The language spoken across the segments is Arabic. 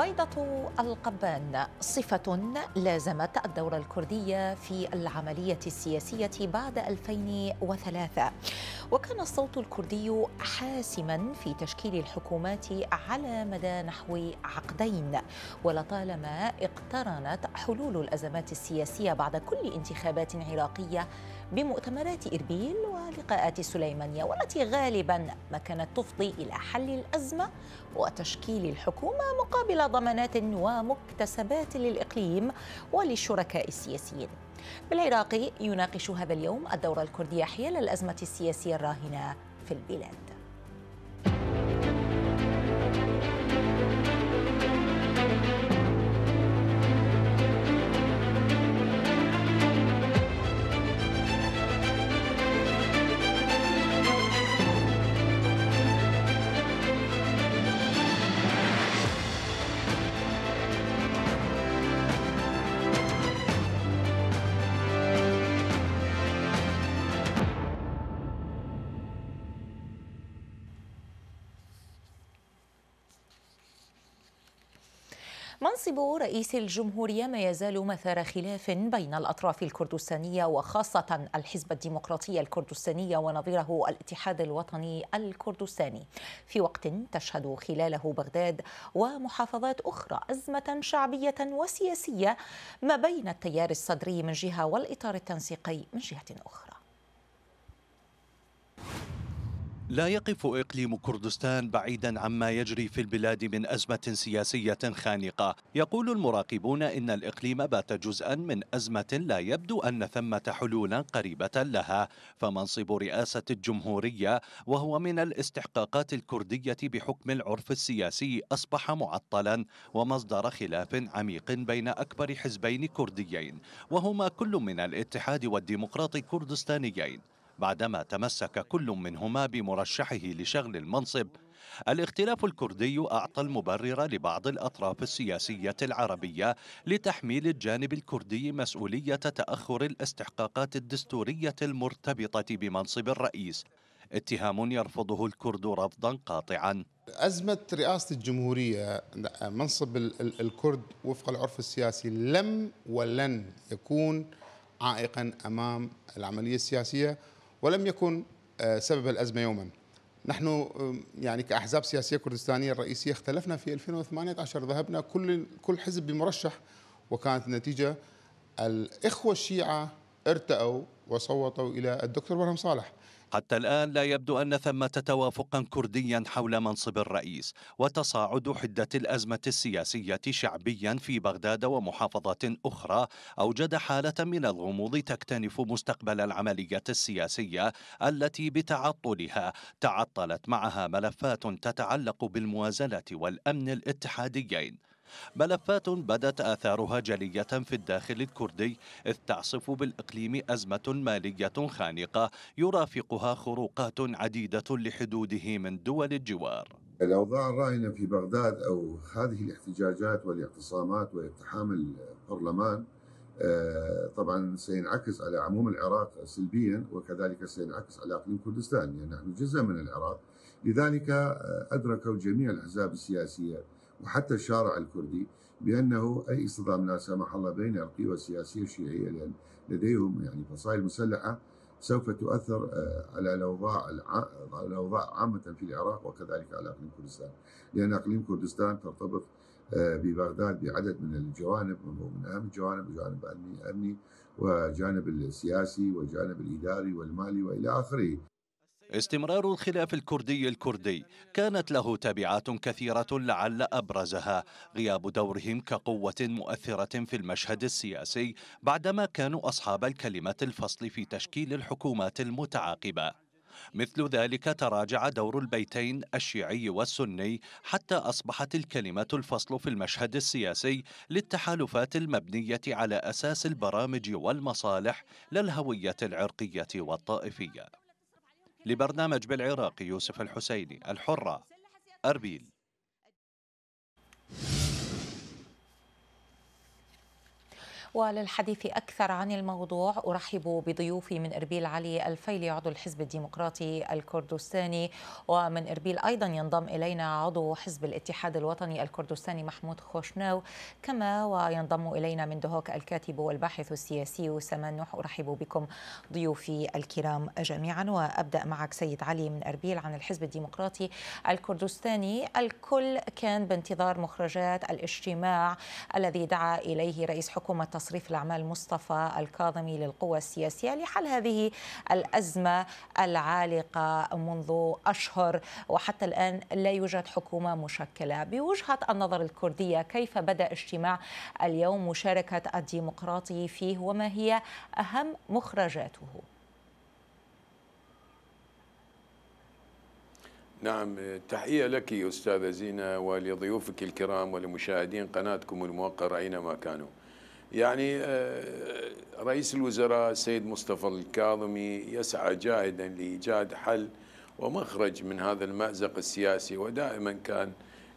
بيضة القبان صفة لازمت الدور الكردية في العملية السياسية بعد 2003 وكان الصوت الكردي حاسما في تشكيل الحكومات على مدى نحو عقدين ولطالما اقترنت حلول الأزمات السياسية بعد كل انتخابات عراقية بمؤتمرات إربيل ولقاءات سليمانية والتي غالبا ما كانت تفضي إلى حل الأزمة وتشكيل الحكومة مقابل ضمانات ومكتسبات للإقليم وللشركاء السياسيين بالعراق يناقش هذا اليوم الدورة الكردية حيال الأزمة السياسية الراهنة في البلاد منصب رئيس الجمهورية ما يزال مثار خلاف بين الأطراف الكردستانية وخاصة الحزب الديمقراطي الكردستاني ونظيره الاتحاد الوطني الكردستاني في وقت تشهد خلاله بغداد ومحافظات أخرى أزمة شعبية وسياسية ما بين التيار الصدري من جهة والإطار التنسيقي من جهة أخرى لا يقف إقليم كردستان بعيدا عما يجري في البلاد من أزمة سياسية خانقة يقول المراقبون إن الإقليم بات جزءا من أزمة لا يبدو أن ثمة حلولا قريبة لها فمنصب رئاسة الجمهورية وهو من الاستحقاقات الكردية بحكم العرف السياسي أصبح معطلا ومصدر خلاف عميق بين أكبر حزبين كرديين وهما كل من الاتحاد والديمقراط كردستانيين بعدما تمسك كل منهما بمرشحه لشغل المنصب الاختلاف الكردي أعطى المبرر لبعض الأطراف السياسية العربية لتحميل الجانب الكردي مسؤولية تأخر الاستحقاقات الدستورية المرتبطة بمنصب الرئيس اتهام يرفضه الكرد رفضا قاطعا أزمة رئاسة الجمهورية منصب الكرد وفق العرف السياسي لم ولن يكون عائقا أمام العملية السياسية ولم يكن آه، سبب الأزمة يوما نحن يعني كأحزاب سياسية كردستانية الرئيسية اختلفنا في 2018 ذهبنا كل كل حزب بمرشح وكانت النتيجة الإخوة الشيعة ارتأوا وصوتوا إلى الدكتور برهم صالح حتى الآن لا يبدو أن ثمة توافقا كرديا حول منصب الرئيس وتصاعد حدة الأزمة السياسية شعبيا في بغداد ومحافظات أخرى أوجد حالة من الغموض تكتنف مستقبل العملية السياسية التي بتعطلها تعطلت معها ملفات تتعلق بالموازنة والأمن الاتحاديين ملفات بدت آثارها جلية في الداخل الكردي إذ تعصف بالإقليم أزمة مالية خانقة يرافقها خروقات عديدة لحدوده من دول الجوار الأوضاع الراهنة في بغداد أو هذه الاحتجاجات والاعتصامات واقتحام البرلمان آه، طبعا سينعكس على عموم العراق سلبيا وكذلك سينعكس على اقليم كردستان لان يعني نحن جزء من العراق لذلك آه، ادركوا جميع الاحزاب السياسيه وحتى الشارع الكردي بانه اي اصطدام لا سمح الله بين القوى السياسيه الشيعيه لان لديهم يعني فصائل مسلحه سوف تؤثر آه، على الاوضاع الاوضاع عامه في العراق وكذلك على اقليم كردستان لان اقليم كردستان ترتبط آه، ببغداد بعدد من الجوانب وهو من اهم الجوانب الجانب الامني الامني والجانب السياسي والجانب الاداري والمالي والى اخره استمرار الخلاف الكردي الكردي كانت له تبعات كثيرة لعل أبرزها غياب دورهم كقوة مؤثرة في المشهد السياسي بعدما كانوا أصحاب الكلمة الفصل في تشكيل الحكومات المتعاقبة مثل ذلك تراجع دور البيتين الشيعي والسني حتى أصبحت الكلمة الفصل في المشهد السياسي للتحالفات المبنية على أساس البرامج والمصالح لا الهوية العرقية والطائفية لبرنامج بالعراق يوسف الحسيني الحرة أربيل وللحديث أكثر عن الموضوع أرحب بضيوفي من إربيل علي الفيلي عضو الحزب الديمقراطي الكردستاني ومن إربيل أيضا ينضم إلينا عضو حزب الاتحاد الوطني الكردستاني محمود خوشناو كما وينضم إلينا من دهوك الكاتب والباحث السياسي وسمان نوح أرحب بكم ضيوفي الكرام جميعا وأبدأ معك سيد علي من أربيل عن الحزب الديمقراطي الكردستاني الكل كان بانتظار مخرجات الاجتماع الذي دعا إليه رئيس حكومة تصريف الأعمال مصطفى الكاظمي للقوى السياسية لحل هذه الأزمة العالقة منذ أشهر وحتى الآن لا يوجد حكومة مشكلة بوجهة النظر الكردية كيف بدأ اجتماع اليوم مشاركة الديمقراطي فيه وما هي أهم مخرجاته نعم تحية لك أستاذة زينة ولضيوفك الكرام ولمشاهدين قناتكم الموقرة أينما كانوا يعني آه، رئيس الوزراء السيد مصطفى الكاظمي يسعى جاهدا لإيجاد حل ومخرج من هذا المأزق السياسي ودائما كان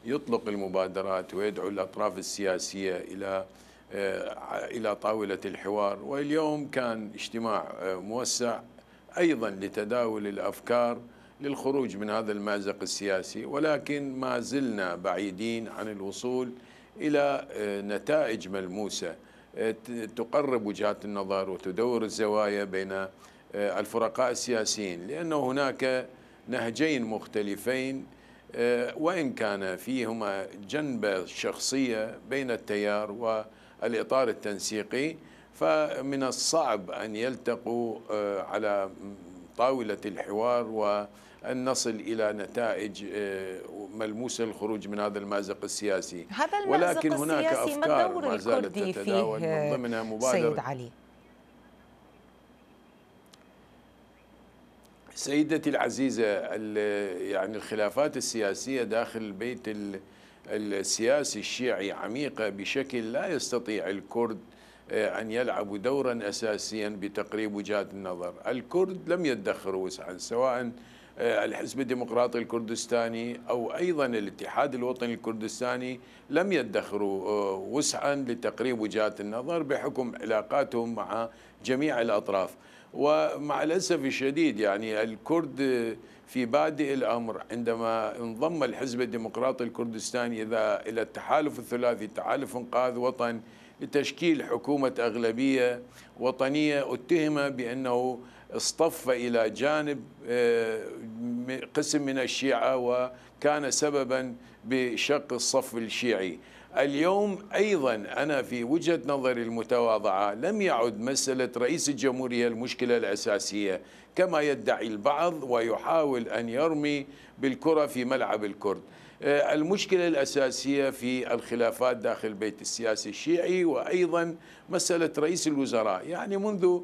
يطلق المبادرات ويدعو الأطراف السياسية إلى آه، إلى طاولة الحوار واليوم كان اجتماع آه، موسع أيضا لتداول الأفكار للخروج من هذا المأزق السياسي ولكن ما زلنا بعيدين عن الوصول إلى نتائج ملموسة آه، تقرب وجهات النظر وتدور الزوايا بين آه، الفرقاء السياسيين لأنه هناك نهجين مختلفين آه، وإن كان فيهما جنبة شخصية بين التيار والإطار التنسيقي فمن الصعب أن يلتقوا على طاولة الحوار و أن نصل إلى نتائج آه، ملموسة للخروج من هذا المأزق السياسي هذا المأزق ولكن هناك السياسي أفكار ما, ما زالت تتداول من ضمنها مبادرة سيد علي سيدتي العزيزة يعني الخلافات السياسية داخل البيت السياسي الشيعي عميقة بشكل لا يستطيع الكرد آه، أن يلعبوا دورا أساسيا بتقريب وجهات النظر الكرد لم يدخروا وسعا سواء آه، الحزب الديمقراطي الكردستاني أو أيضا الاتحاد الوطني الكردستاني لم يدخروا آه، وسعا لتقريب وجهات النظر بحكم علاقاتهم مع جميع الأطراف ومع الأسف الشديد يعني الكرد في بادئ الأمر عندما انضم الحزب الديمقراطي الكردستاني إلى التحالف الثلاثي تحالف إنقاذ وطن لتشكيل حكومة أغلبية وطنية اتهم بأنه اصطف إلى جانب آه، قسم من الشيعة وكان سببا بشق الصف الشيعي اليوم أيضا أنا في وجهة نظري المتواضعة لم يعد مسألة رئيس الجمهورية المشكلة الأساسية كما يدعي البعض ويحاول أن يرمي بالكرة في ملعب الكرد آه، المشكلة الأساسية في الخلافات داخل البيت السياسي الشيعي وأيضا مسألة رئيس الوزراء يعني منذ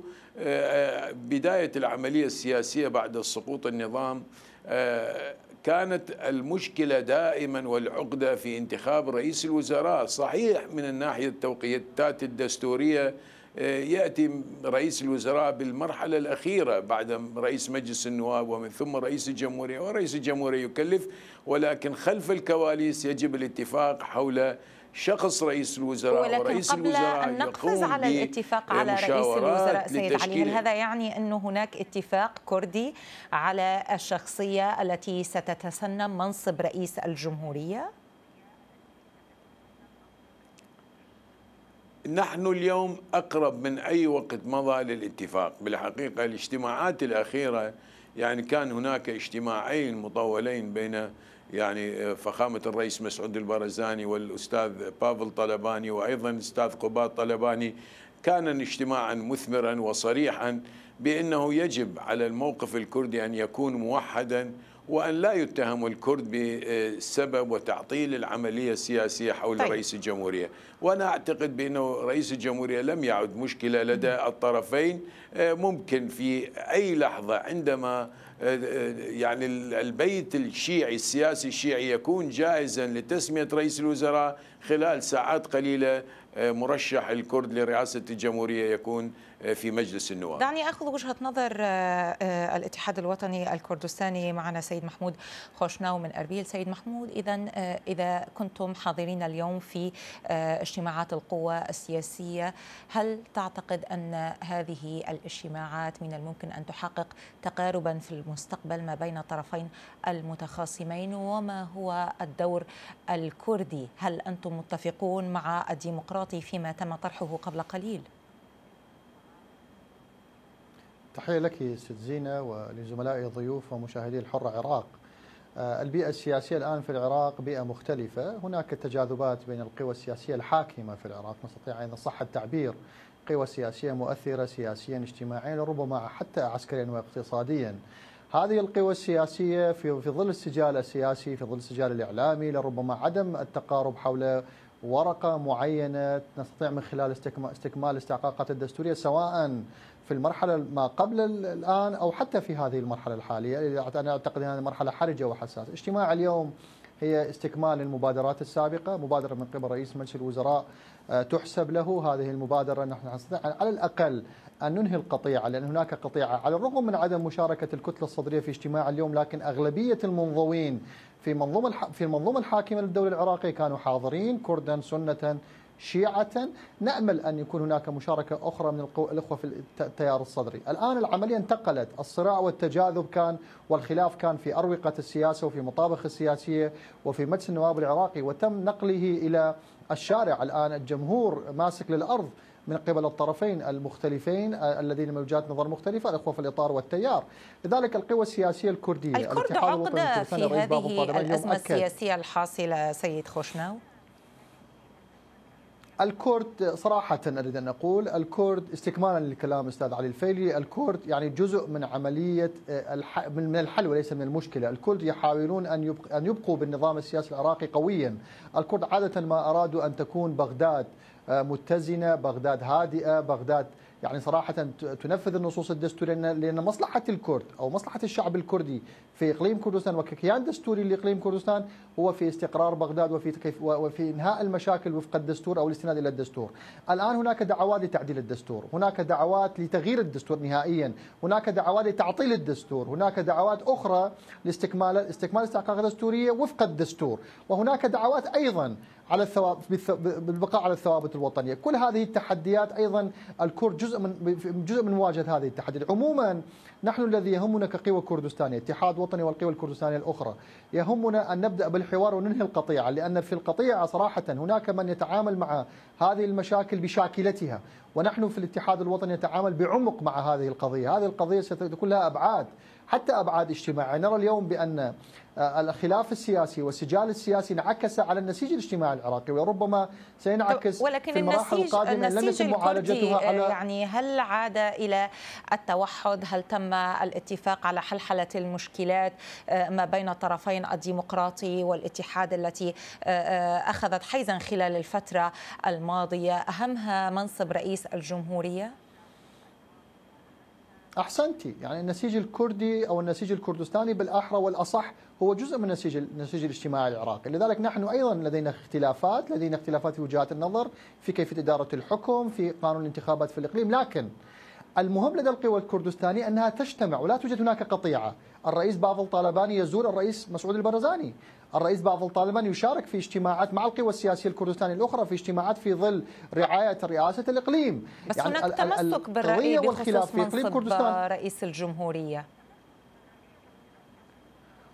بداية العملية السياسية بعد سقوط النظام آه، كانت المشكلة دائما والعقدة في انتخاب رئيس الوزراء صحيح من الناحية التوقيتات الدستورية آه، يأتي رئيس الوزراء بالمرحلة الأخيرة بعد رئيس مجلس النواب ومن ثم رئيس الجمهورية ورئيس الجمهورية يكلف ولكن خلف الكواليس يجب الاتفاق حول شخص رئيس الوزراء ولكن ورئيس قبل الوزراء أن نقفز على الاتفاق على رئيس الوزراء سيد علي هل هذا يعني أنه هناك اتفاق كردي على الشخصية التي ستتسنى منصب رئيس الجمهورية؟ نحن اليوم أقرب من أي وقت مضى للاتفاق بالحقيقة الاجتماعات الأخيرة يعني كان هناك اجتماعين مطولين بين يعني آه، فخامة الرئيس مسعود البرزاني والأستاذ بافل طلباني وأيضا أستاذ قباط طلباني كان اجتماعا مثمرا وصريحا بأنه يجب على الموقف الكردي أن يكون موحدا وأن لا يتهم الكرد بسبب وتعطيل العملية السياسية حول طيب. رئيس الجمهورية وأنا أعتقد بأنه رئيس الجمهورية لم يعد مشكلة لدى الطرفين ممكن في أي لحظة عندما يعني البيت الشيعي السياسي الشيعي يكون جاهزا لتسمية رئيس الوزراء خلال ساعات قليلة مرشح الكرد لرئاسة الجمهورية يكون في مجلس النواب دعني أخذ وجهة نظر آه، آه، الاتحاد الوطني الكردستاني معنا سيد محمود خوشناو من أربيل سيد محمود إذا آه، إذا كنتم حاضرين اليوم في اجتماعات القوى السياسية هل تعتقد أن هذه الاجتماعات من الممكن أن تحقق تقاربا في المستقبل ما بين الطرفين المتخاصمين وما هو الدور الكردي هل أنتم متفقون مع الديمقراطي فيما تم طرحه قبل قليل؟ تحية لك سيد زينة ولزملائي الضيوف ومشاهدي الحرة عراق آه، البيئة السياسية الآن في العراق بيئة مختلفة هناك تجاذبات بين القوى السياسية الحاكمة في العراق نستطيع أن صح التعبير قوى سياسية مؤثرة سياسيا اجتماعيا ربما حتى عسكريا واقتصاديا هذه القوى السياسية في, في ظل السجال السياسي في ظل السجال الإعلامي لربما عدم التقارب حول ورقة معينة نستطيع من خلال استكمال استحقاقات الدستورية سواء في المرحله ما قبل الان او حتى في هذه المرحله الحاليه يعني انا اعتقد انها مرحله حرجه وحساسه، اجتماع اليوم هي استكمال المبادرات السابقه، مبادره من قبل رئيس مجلس الوزراء آه، تحسب له هذه المبادره نحن نستطيع على الاقل ان ننهي القطيعه لان هناك قطيعه على الرغم من عدم مشاركه الكتله الصدريه في اجتماع اليوم لكن اغلبيه المنضوين في منظومه في المنظومه الحاكمه للدوله العراقيه كانوا حاضرين كردا سنه شيعة نأمل أن يكون هناك مشاركة أخرى من الإخوة في التيار الصدري الآن العملية انتقلت الصراع والتجاذب كان والخلاف كان في أروقة السياسة وفي مطابخ السياسية وفي مجلس النواب العراقي وتم نقله إلى الشارع الآن الجمهور ماسك للأرض من قبل الطرفين المختلفين آه، الذين من وجهات نظر مختلفة الأخوة في الإطار والتيار لذلك القوى السياسية الكردية الكرد عقدة في هذه الأزمة السياسية الحاصلة سيد خوشناو الكورد صراحة أريد أن أقول الكورد استكمالا لكلام أستاذ علي الفيلي الكورد يعني جزء من عملية آه، من الحل وليس من المشكلة الكورد يحاولون أن أن يبقوا بالنظام السياسي العراقي قويا الكورد عادة ما أرادوا أن تكون بغداد آه، متزنة بغداد هادئة بغداد يعني صراحة تنفذ النصوص الدستورية لأن مصلحة الكرد أو مصلحة الشعب الكردي في إقليم كردستان وككيان دستوري لإقليم كردستان هو في استقرار بغداد وفي وفي إنهاء المشاكل وفق الدستور أو الاستناد إلى الدستور الآن هناك دعوات لتعديل الدستور هناك دعوات لتغيير الدستور نهائيا هناك دعوات لتعطيل الدستور هناك دعوات أخرى لاستكمال استكمال استحقاق دستورية وفق الدستور وهناك دعوات أيضا على الثوابت بالبقاء على الثوابت الوطنيه، كل هذه التحديات ايضا الكرد جزء من جزء من مواجهه هذه التحديات، عموما نحن الذي يهمنا كقوى كردستانيه، اتحاد وطني والقوى الكردستانيه الاخرى، يهمنا ان نبدا بالحوار وننهي القطيعه، لان في القطيعه صراحه هناك من يتعامل مع هذه المشاكل بشاكلتها، ونحن في الاتحاد الوطني نتعامل بعمق مع هذه القضيه، هذه القضيه ستكون لها ابعاد حتى أبعاد اجتماعية نرى اليوم بأن آه، الخلاف السياسي والسجال السياسي انعكس على النسيج الاجتماعي العراقي وربما سينعكس ولكن في المراحل النسيج القادمة النسيج لم يتم معالجتها آه، على يعني هل عاد إلى التوحد هل تم الاتفاق على حلحلة المشكلات آه، ما بين الطرفين الديمقراطي والاتحاد التي أخذت حيزا خلال الفترة الماضية أهمها منصب رئيس الجمهورية احسنتي يعني النسيج الكردي او النسيج الكردستاني بالاحرى والاصح هو جزء من النسيج النسيج الاجتماعي العراقي، لذلك نحن ايضا لدينا اختلافات، لدينا اختلافات في وجهات النظر، في كيفيه اداره الحكم، في قانون الانتخابات في الاقليم، لكن المهم لدى القوى الكردستانية أنها تجتمع ولا توجد هناك قطيعة الرئيس بافل طالباني يزور الرئيس مسعود البرزاني الرئيس بافل طالبان يشارك في اجتماعات مع القوى السياسية الكردستانية الأخرى في اجتماعات في ظل رعاية رئاسة الإقليم بس يعني هناك تمسك بالرأي بخصوص في إقليم كردستان رئيس الجمهورية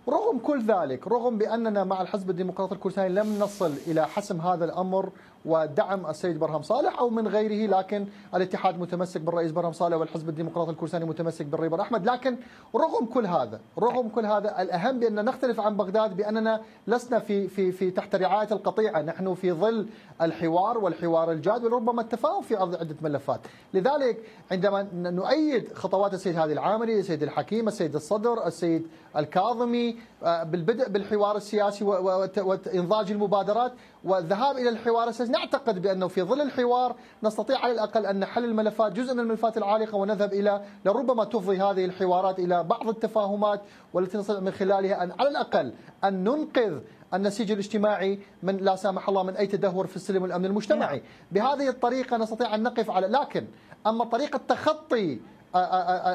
رغم كل ذلك رغم بأننا مع الحزب الديمقراطي الكردستاني لم نصل إلى حسم هذا الأمر ودعم السيد برهم صالح أو من غيره لكن الاتحاد متمسك بالرئيس برهم صالح والحزب الديمقراطي الكردستاني متمسك بالريبر أحمد لكن رغم كل هذا رغم كل هذا الأهم بأن نختلف عن بغداد بأننا لسنا في في في تحت رعاية القطيعة نحن في ظل الحوار والحوار الجاد وربما التفاهم في عدة ملفات لذلك عندما نؤيد خطوات السيد هادي العامري السيد الحكيم السيد الصدر السيد الكاظمي آه، بالبدء بالحوار السياسي وإنضاج المبادرات والذهاب إلى الحوار نعتقد بأنه في ظل الحوار نستطيع على الأقل أن نحل الملفات جزء من الملفات العالقة ونذهب إلى لربما تفضي هذه الحوارات إلى بعض التفاهمات والتي نستطيع من خلالها أن على الأقل أن ننقذ النسيج الاجتماعي من لا سامح الله من اي تدهور في السلم والامن المجتمعي، نعم. بهذه الطريقه نستطيع ان نقف على لكن اما طريقه تخطي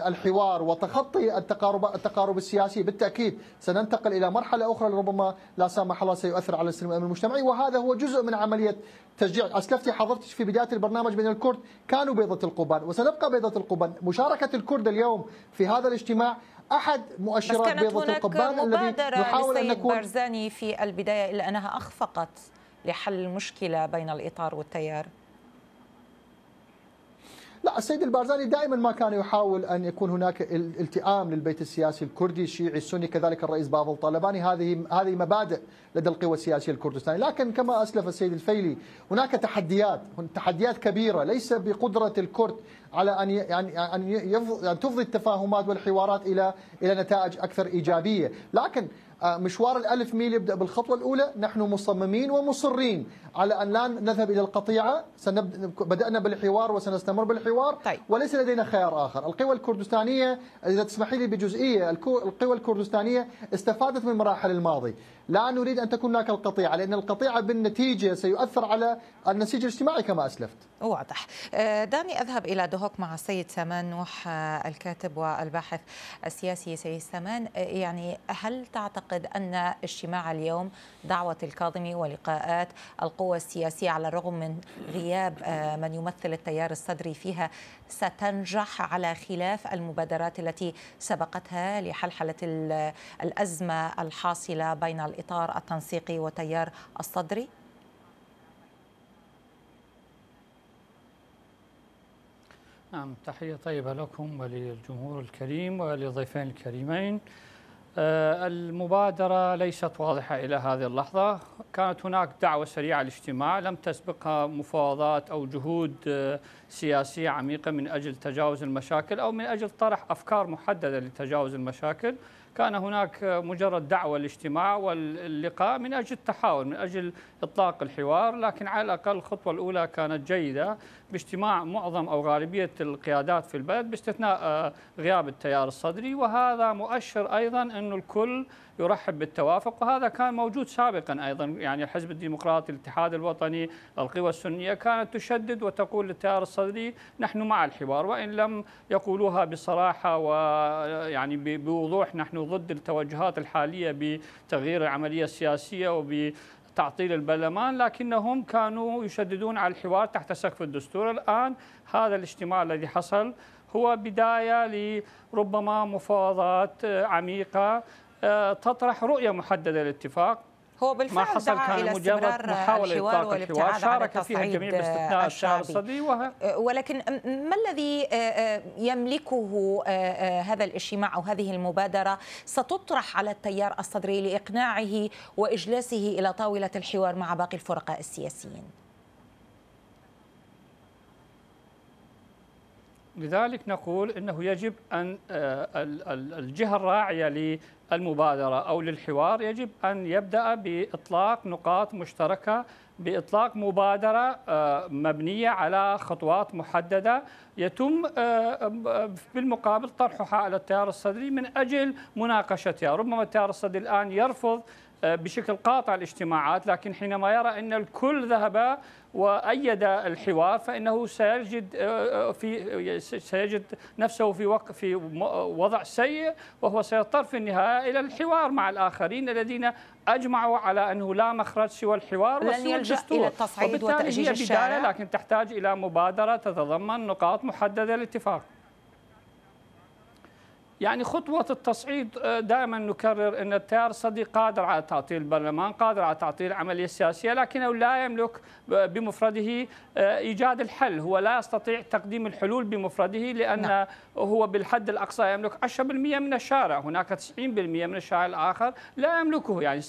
الحوار وتخطي التقارب التقارب السياسي بالتاكيد سننتقل الى مرحله اخرى ربما لا سامح الله سيؤثر على السلم الامن المجتمعي وهذا هو جزء من عمليه تشجيع اسلفتي حضرتك في بدايه البرنامج بين الكرد كانوا بيضه القبان وسنبقى بيضه القبان مشاركه الكرد اليوم في هذا الاجتماع احد مؤشرات بيضه القبان الذي نحاول ان نكون بارزاني في البدايه الا انها اخفقت لحل المشكله بين الاطار والتيار لا السيد البارزاني دائما ما كان يحاول أن يكون هناك التئام للبيت السياسي الكردي الشيعي السني كذلك الرئيس بافل طالباني هذه هذه مبادئ لدى القوى السياسية الكردستانية لكن كما أسلف السيد الفيلي هناك تحديات تحديات كبيرة ليس بقدرة الكرد على أن يعني أن تفضي التفاهمات والحوارات إلى إلى نتائج أكثر إيجابية لكن آه، مشوار الألف ميل يبدأ بالخطوة الأولى نحن مصممين ومصرين على أن لا نذهب إلى القطيعة بدأنا بالحوار وسنستمر بالحوار طيب. وليس لدينا خيار آخر القوى الكردستانية إذا تسمحي لي بجزئية القوى الكردستانية استفادت من مراحل الماضي لا نريد أن تكون هناك القطيعة لأن القطيعة بالنتيجة سيؤثر على النسيج الاجتماعي كما أسلفت واضح آه، دعني أذهب إلى دهوك مع السيد سامان نوح الكاتب والباحث السياسي سيد سامان آه، يعني هل تعتقد أعتقد أن اجتماع اليوم دعوة الكاظمي ولقاءات القوى السياسية على الرغم من غياب آه، من يمثل التيار الصدري فيها ستنجح على خلاف المبادرات التي سبقتها لحلحلة الأزمة الحاصلة بين الإطار التنسيقي وتيار الصدري؟ نعم تحية طيبة لكم وللجمهور الكريم ولضيفين الكريمين آه، المبادرة ليست واضحة إلى هذه اللحظة كانت هناك دعوة سريعة لاجتماع لم تسبقها مفاوضات أو جهود آه، سياسية عميقة من أجل تجاوز المشاكل أو من أجل طرح أفكار محددة لتجاوز المشاكل كان هناك آه، مجرد دعوة لاجتماع واللقاء من أجل التحاور من أجل إطلاق الحوار لكن على الأقل الخطوة الأولى كانت جيدة باجتماع معظم أو غالبية القيادات في البلد باستثناء آه، غياب التيار الصدري وهذا مؤشر أيضا أنه الكل يرحب بالتوافق وهذا كان موجود سابقا أيضا يعني الحزب الديمقراطي الاتحاد الوطني القوى السنية كانت تشدد وتقول للتيار الصدري نحن مع الحوار وإن لم يقولوها بصراحة ويعني آه، بوضوح نحن ضد التوجهات الحالية بتغيير العملية السياسية وب تعطيل البرلمان لكنهم كانوا يشددون على الحوار تحت سقف الدستور الآن هذا الاجتماع الذي حصل هو بداية لربما مفاوضات عميقة آه، تطرح رؤية محددة للاتفاق هو بالفعل ما حصل كان مجرد محاولة إطلاق الحوار شارك فيها الجميع باستثناء الشعب الصدي أه، ولكن ما الذي أه، أه، يملكه هذا الاجتماع أو هذه المبادرة ستطرح على التيار الصدري لإقناعه وإجلاسه إلى طاولة الحوار مع باقي الفرقاء السياسيين لذلك نقول انه يجب ان الجهه الراعيه المبادرة أو للحوار يجب أن يبدأ بإطلاق نقاط مشتركة بإطلاق مبادرة آه، مبنية على خطوات محددة يتم آه، آه، بالمقابل طرحها على التيار الصدري من أجل مناقشتها ربما التيار الصدري الآن يرفض آه، بشكل قاطع الاجتماعات لكن حينما يرى أن الكل ذهب وأيد الحوار فإنه سيجد آه، آه، في سيجد نفسه في وق في وضع سيء وهو سيضطر في النهاية إلى الحوار مع الآخرين الذين أجمعوا على أنه لا مخرج سوى الحوار وسوى الدستور وبالتالي هي بداية لكن تحتاج إلى مبادرة تتضمن نقاط محددة للاتفاق يعني خطوة التصعيد آه، دائما نكرر أن التيار الصدي قادر على تعطيل البرلمان قادر على تعطيل العملية السياسية لكنه لا يملك بمفرده آه، إيجاد الحل هو لا يستطيع تقديم الحلول بمفرده لأن نعم. هو بالحد الأقصى يملك 10% من الشارع هناك 90% من الشارع الآخر لا يملكه يعني 40%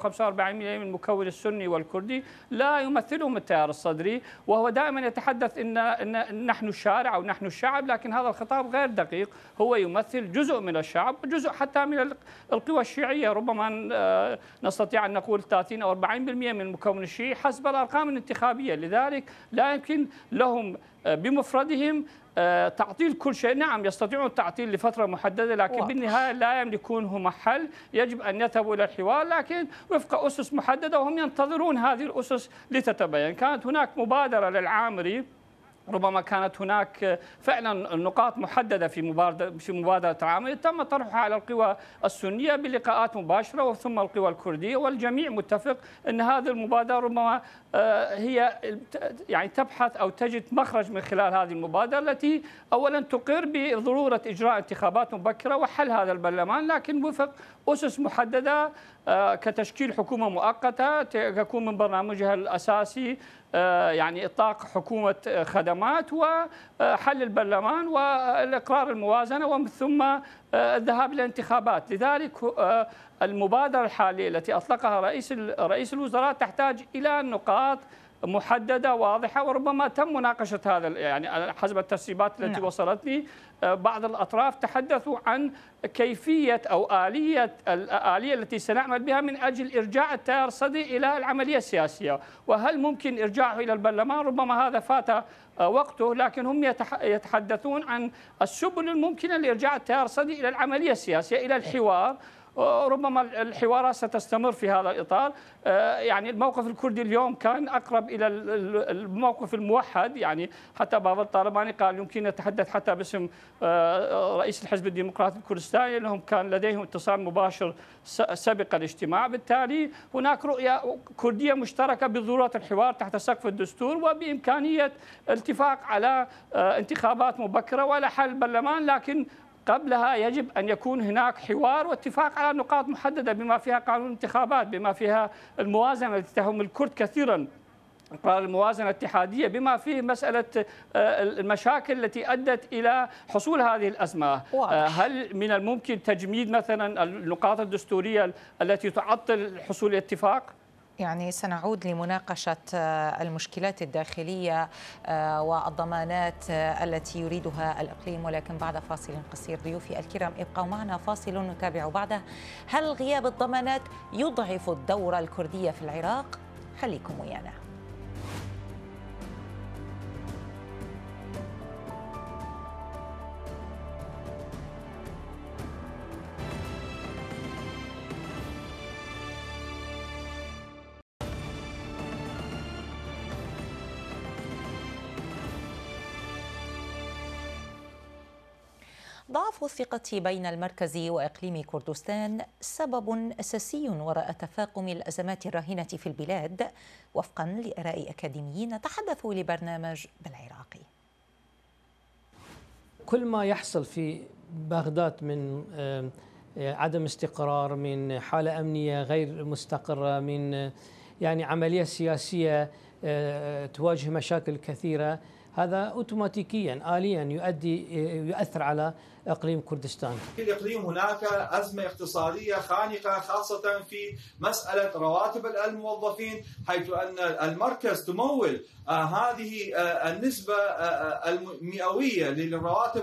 و45% من المكون السني والكردي لا يمثلهم التيار الصدري وهو دائما يتحدث إن, إن نحن الشارع أو نحن الشعب لكن هذا الخطاب غير دقيق هو يمثل يمثل جزء من الشعب جزء حتى من القوى الشيعية ربما آه، نستطيع أن نقول 30 أو 40% من المكون الشيعي حسب الأرقام الانتخابية لذلك لا يمكن لهم آه، بمفردهم آه، تعطيل كل شيء نعم يستطيعون التعطيل لفترة محددة لكن واضح. بالنهاية لا يملكون هم حل يجب أن يذهبوا إلى الحوار لكن وفق أسس محددة وهم ينتظرون هذه الأسس لتتبين كانت هناك مبادرة للعامري ربما كانت هناك فعلا نقاط محدده في مبادره في مبادره العمل تم طرحها على القوى السنيه بلقاءات مباشره وثم القوى الكرديه والجميع متفق ان هذه المبادره ربما آه، هي يعني تبحث او تجد مخرج من خلال هذه المبادره التي اولا تقر بضروره اجراء انتخابات مبكره وحل هذا البرلمان لكن وفق اسس محدده آه، كتشكيل حكومه مؤقته تكون من برنامجها الاساسي آه، يعني إطلاق حكومة خدمات وحل البرلمان والإقرار الموازنة ومن ثم آه، الذهاب الى الانتخابات، لذلك آه، المبادره الحاليه التي اطلقها رئيس رئيس الوزراء تحتاج الى نقاط محدده واضحه وربما تم مناقشه هذا يعني حسب التسريبات التي نعم. وصلتني آه، بعض الاطراف تحدثوا عن كيفيه او اليه الاليه التي سنعمل بها من اجل ارجاع التيار الصدري الى العمليه السياسيه وهل ممكن ارجاعه الى البرلمان ربما هذا فات آه، وقته لكن هم يتحدثون عن السبل الممكنه لارجاع التيار الصدري الى العمليه السياسيه الى الحوار ربما الحوارات ستستمر في هذا الإطار آه، يعني الموقف الكردي اليوم كان أقرب إلى الموقف الموحد يعني حتى بعض الطالباني قال يمكن نتحدث حتى باسم آه، رئيس الحزب الديمقراطي الكردستاني لأنهم كان لديهم اتصال مباشر سبق الاجتماع بالتالي هناك رؤية كردية مشتركة بضرورة الحوار تحت سقف الدستور وبإمكانية الاتفاق على آه، انتخابات مبكرة ولا حل البرلمان لكن قبلها يجب أن يكون هناك حوار واتفاق على نقاط محددة بما فيها قانون الانتخابات بما فيها الموازنة التي تهم الكرد كثيرا الموازنة الاتحادية بما فيه مسألة آه، المشاكل التي أدت إلى حصول هذه الأزمة آه، واضح. هل من الممكن تجميد مثلا النقاط الدستورية التي تعطل حصول الاتفاق؟ يعني سنعود لمناقشة آه، المشكلات الداخلية آه، والضمانات آه، التي يريدها الإقليم ولكن بعد فاصل قصير ضيوفي الكرام ابقوا معنا فاصل نتابع بعده هل غياب الضمانات يضعف الدورة الكردية في العراق؟ خليكم ويانا ضعف الثقة بين المركز وإقليم كردستان سبب أساسي وراء تفاقم الأزمات الراهنة في البلاد وفقا لآراء أكاديميين تحدثوا لبرنامج بالعراقي كل ما يحصل في بغداد من آه، عدم استقرار من حالة أمنية غير مستقرة من آه، يعني عملية سياسية آه، تواجه مشاكل كثيرة هذا اوتوماتيكيا اليا يؤدي يؤثر على اقليم كردستان. في الاقليم هناك ازمه اقتصاديه خانقه خاصه في مساله رواتب الموظفين حيث ان المركز تمول آه، هذه آه، النسبه آه، المئويه لرواتب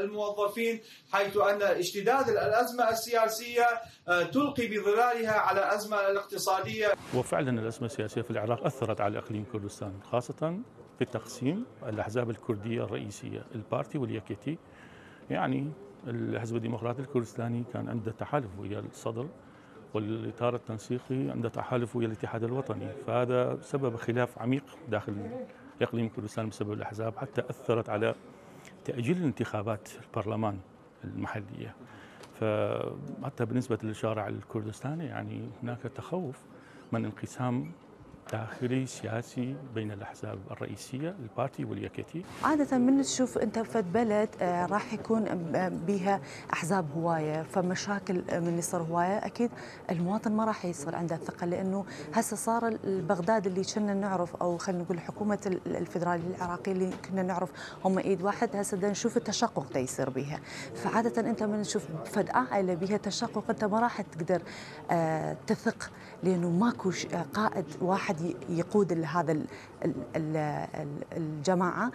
الموظفين حيث ان اشتداد الازمه السياسيه تلقي بظلالها على الازمه الاقتصاديه. وفعلا الازمه السياسيه في العراق اثرت على اقليم كردستان خاصه بتقسيم الأحزاب الكردية الرئيسية البارتي واليكيتي يعني الحزب الديمقراطي الكردستاني كان عنده تحالف ويا الصدر والإطار التنسيقي عنده تحالف ويا الاتحاد الوطني فهذا سبب خلاف عميق داخل إقليم كردستان بسبب الأحزاب حتى أثرت على تأجيل الانتخابات البرلمان المحلية فحتى بالنسبة للشارع الكردستاني يعني هناك تخوف من انقسام داخلي سياسي بين الاحزاب الرئيسيه البارتي واليكيتي عاده من تشوف انت فد بلد آه، راح يكون بها احزاب هوايه فمشاكل آه، من يصير هوايه اكيد المواطن ما راح يصير عنده ثقه لانه هسه صار بغداد اللي كنا نعرف او خلينا نقول حكومه الفدراليه العراقيه اللي كنا نعرف هم ايد واحد هسه نشوف التشقق دا يصير بها فعاده انت من تشوف فد عائله بها تشقق انت ما راح تقدر آه، تثق لانه ماكو قائد واحد واحد يقود هذا الجماعه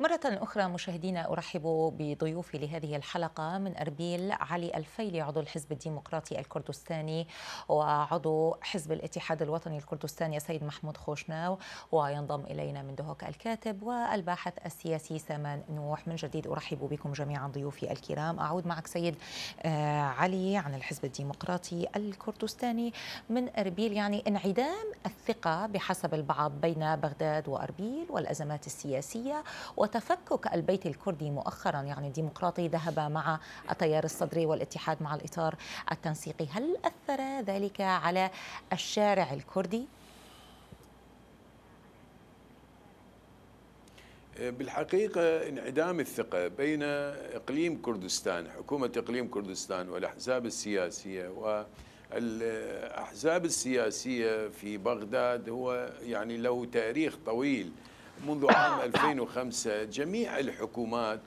مرة أخرى مشاهدينا أرحب بضيوفي لهذه الحلقة من أربيل علي الفيلي عضو الحزب الديمقراطي الكردستاني وعضو حزب الاتحاد الوطني الكردستاني السيد محمود خوشناو وينضم إلينا من دهوك الكاتب والباحث السياسي سامان نوح من جديد أرحب بكم جميعا ضيوفي الكرام أعود معك سيد آه، علي عن الحزب الديمقراطي الكردستاني من أربيل يعني انعدام الثقة بحسب البعض بين بغداد وأربيل والأزمات السياسية و وتفكك البيت الكردي مؤخرا يعني ديمقراطي ذهب مع التيار الصدري والاتحاد مع الإطار التنسيقي هل أثر ذلك على الشارع الكردي؟ بالحقيقة انعدام الثقة بين إقليم كردستان حكومة إقليم كردستان والأحزاب السياسية والأحزاب السياسية في بغداد هو يعني له تاريخ طويل منذ عام 2005 جميع الحكومات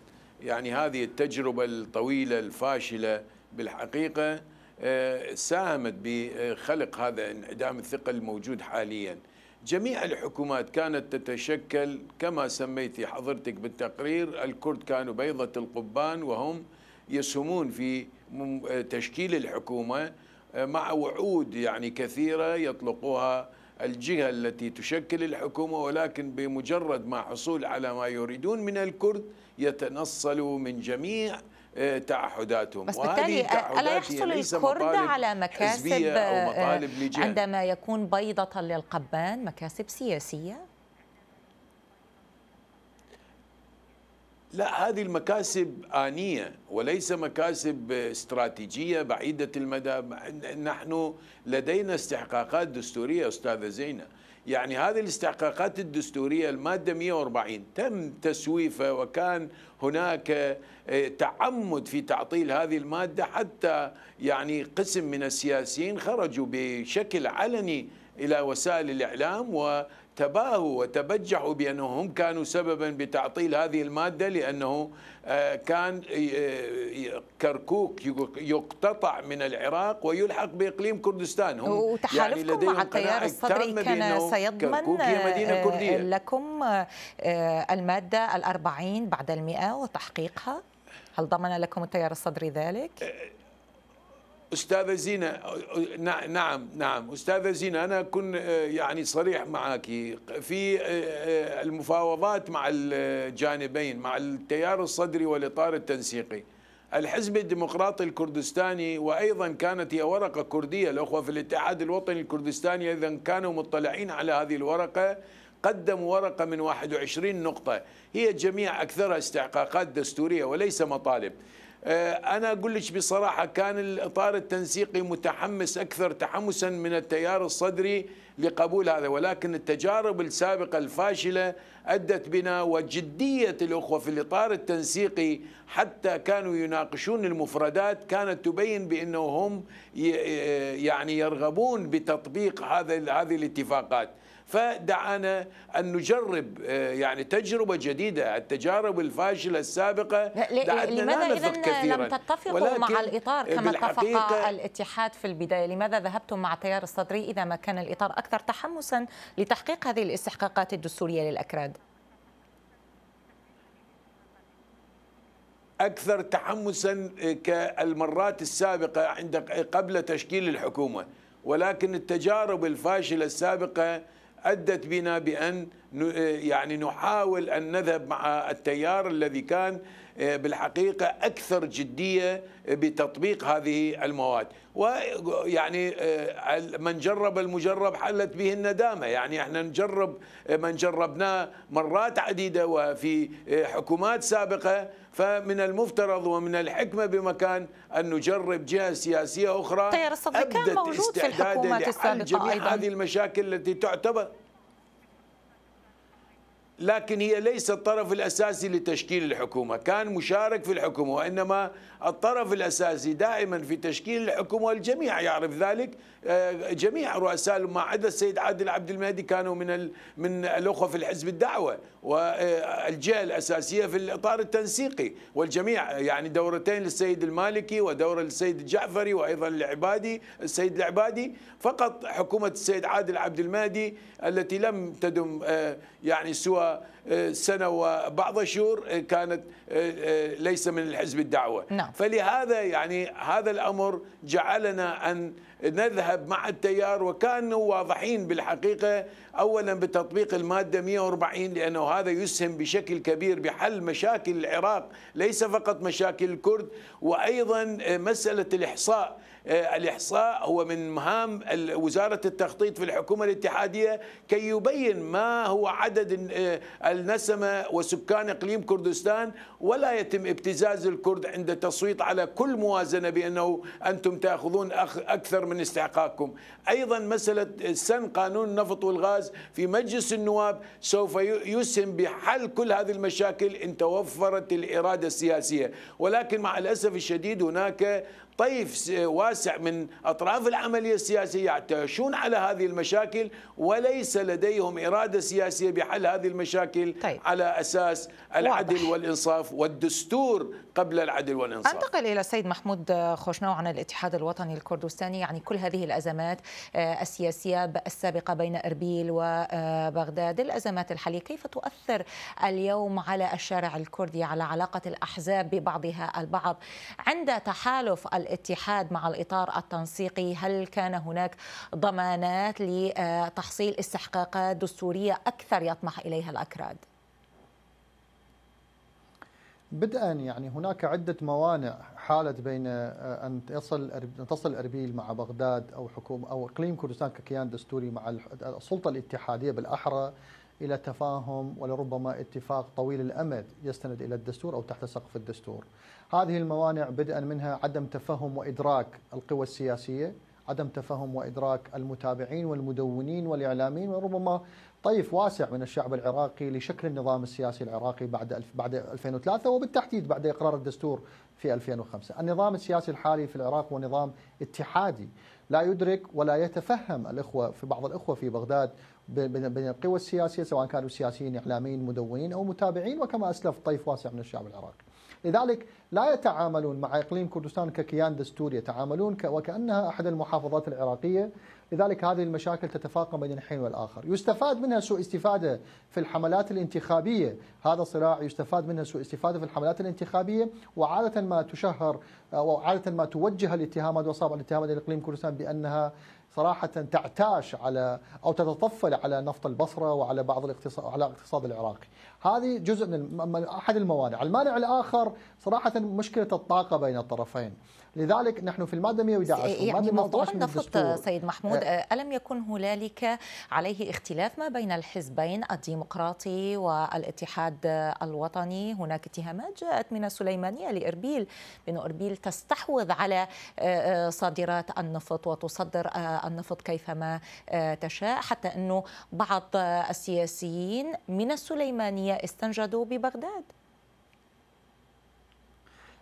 يعني هذه التجربة الطويلة الفاشلة بالحقيقة آه، ساهمت بخلق هذا انعدام الثقة الموجود حاليا جميع الحكومات كانت تتشكل كما سميت حضرتك بالتقرير الكرد كانوا بيضة القبان وهم يسهمون في آه، تشكيل الحكومة آه، مع وعود يعني كثيرة يطلقوها الجهة التي تشكل الحكومة ولكن بمجرد ما حصول على ما يريدون من الكرد يتنصلوا من جميع آه، تعهداتهم بس بالتالي ألا آه، يحصل الكرد على مكاسب آه، عندما يكون بيضة للقبان مكاسب سياسية؟ لا هذه المكاسب آنية وليس مكاسب استراتيجية بعيدة المدى نحن لدينا استحقاقات دستورية أستاذة زينة يعني هذه الاستحقاقات الدستورية المادة 140 تم تسويفها وكان هناك آه، تعمد في تعطيل هذه المادة حتى يعني قسم من السياسيين خرجوا بشكل علني إلى وسائل الإعلام و تباهوا وتبجحوا بأنهم كانوا سببا بتعطيل هذه المادة لأنه آه، كان آه، كركوك يقتطع من العراق ويلحق بإقليم كردستان هم يعني وتحالفكم يعني لديهم مع التيار الصدري كان سيضمن آه، لكم المادة الأربعين بعد المئة وتحقيقها هل ضمن لكم التيار الصدري ذلك؟ أستاذة زينة نعم نعم أستاذة زينة أنا كن يعني صريح معك في المفاوضات مع الجانبين مع التيار الصدري والإطار التنسيقي الحزب الديمقراطي الكردستاني وأيضا كانت هي ورقة كردية الأخوة في الاتحاد الوطني الكردستاني إذا كانوا مطلعين على هذه الورقة قدموا ورقة من 21 نقطة هي جميع أكثرها استحقاقات دستورية وليس مطالب آه، أنا أقول لك بصراحة كان الإطار التنسيقي متحمس أكثر تحمسا من التيار الصدري لقبول هذا ولكن التجارب السابقة الفاشلة أدت بنا وجدية الأخوة في الإطار التنسيقي حتى كانوا يناقشون المفردات كانت تبين بأنه هم آه، يعني يرغبون بتطبيق هذا هذه الاتفاقات فدعانا أن نجرب آه، يعني تجربة جديدة التجارب الفاشلة السابقة دعتنا لماذا اذا كثيرا لم تتفقوا مع الإطار كما اتفق الاتحاد في البداية لماذا ذهبتم مع التيار الصدري إذا ما كان الإطار أكثر تحمسا لتحقيق هذه الاستحقاقات الدستورية للأكراد أكثر تحمسا آه، كالمرات السابقة عند قبل تشكيل الحكومة ولكن التجارب الفاشلة السابقة أدت بنا بأن يعني نحاول أن نذهب مع التيار الذي كان آه، بالحقيقة أكثر جدية بتطبيق هذه المواد ويعني آه، من جرب المجرب حلت به الندامة يعني احنا نجرب آه، من جربناه مرات عديدة وفي حكومات سابقة فمن المفترض ومن الحكمة بمكان أن نجرب جهة سياسية أخرى طيب أبدت كان موجود في الحكومات السابقة جميع هذه المشاكل التي تعتبر لكن هي ليس الطرف الأساسي لتشكيل الحكومة كان مشارك في الحكومة وإنما الطرف الأساسي دائما في تشكيل الحكومة والجميع يعرف ذلك آه، جميع رؤساء ما عدا السيد عادل عبد المهدي كانوا من من الأخوة في الحزب الدعوة والجهة الأساسية في الإطار التنسيقي والجميع يعني دورتين للسيد المالكي ودورة للسيد الجعفري وأيضا العبادي السيد العبادي فقط حكومة السيد عادل عبد المهدي التي لم تدم آه، يعني سوى آه، سنة وبعض الشهور آه، كانت آه، ليس من الحزب الدعوة نعم. فلهذا يعني هذا الأمر جعلنا أن نذهب مع التيار وكانوا واضحين بالحقيقة أولا بتطبيق المادة 140 لأنه هذا يسهم بشكل كبير بحل مشاكل العراق ليس فقط مشاكل الكرد وأيضا مسألة الإحصاء آه، الإحصاء هو من مهام وزارة التخطيط في الحكومة الاتحادية كي يبين ما هو عدد آه، النسمة وسكان إقليم كردستان ولا يتم ابتزاز الكرد عند التصويت على كل موازنة بأنه أنتم تأخذون أكثر من استحقاقكم أيضا مسألة سن قانون النفط والغاز في مجلس النواب سوف يسهم بحل كل هذه المشاكل إن توفرت الإرادة السياسية ولكن مع الأسف الشديد هناك طيف واسع واسع من أطراف العملية السياسية يعتشون على هذه المشاكل وليس لديهم إرادة سياسية بحل هذه المشاكل طيب. على أساس العدل واضح. والإنصاف والدستور قبل العدل والإنصاف أنتقل إلى السيد محمود خوشنو عن الاتحاد الوطني الكردستاني يعني كل هذه الأزمات آه، السياسية السابقة بين إربيل وبغداد الأزمات الحالية كيف تؤثر اليوم على الشارع الكردي على علاقة الأحزاب ببعضها البعض عند تحالف الاتحاد مع الاتحاد الإطار التنسيقي هل كان هناك ضمانات لتحصيل استحقاقات دستورية أكثر يطمح إليها الأكراد؟ بدءا يعني هناك عدة موانع حالت بين آه، أن تصل أن تصل أربيل مع بغداد أو حكومة أو إقليم كردستان ككيان دستوري مع السلطة الاتحادية بالأحرى إلى تفاهم ولربما اتفاق طويل الأمد يستند إلى الدستور أو تحت سقف الدستور هذه الموانع بدءا منها عدم تفهم وإدراك القوى السياسية عدم تفهم وإدراك المتابعين والمدونين والإعلاميين وربما طيف واسع من الشعب العراقي لشكل النظام السياسي العراقي بعد بعد 2003 وبالتحديد بعد اقرار الدستور في 2005 النظام السياسي الحالي في العراق هو نظام اتحادي لا يدرك ولا يتفهم الاخوه في بعض الاخوه في بغداد بين القوى السياسيه سواء كانوا سياسيين اعلاميين مدونين او متابعين وكما اسلف طيف واسع من الشعب العراقي. لذلك لا يتعاملون مع اقليم كردستان ككيان دستوري يتعاملون وكانها احد المحافظات العراقيه لذلك هذه المشاكل تتفاقم بين الحين والاخر يستفاد منها سوء استفاده في الحملات الانتخابيه هذا صراع يستفاد منها سوء استفاده في الحملات الانتخابيه وعاده ما تشهر آه، وعاده ما توجه الاتهامات واصابع الاتهامات الى اقليم كردستان بانها صراحة تعتاش على أو تتطفل على نفط البصرة وعلى بعض الاقتصاد على الاقتصاد العراقي هذه جزء من أحد الموانع المانع الآخر صراحة مشكلة الطاقة بين الطرفين لذلك نحن في المادة 111 يعني موضوع النفط سيد محمود آه. ألم يكن هنالك عليه اختلاف ما بين الحزبين الديمقراطي والاتحاد الوطني هناك اتهامات جاءت من السليمانية لإربيل بأن إربيل تستحوذ على آه، آه، صادرات النفط وتصدر النفط كيفما آه، تشاء حتى أنه بعض السياسيين من السليمانية استنجدوا ببغداد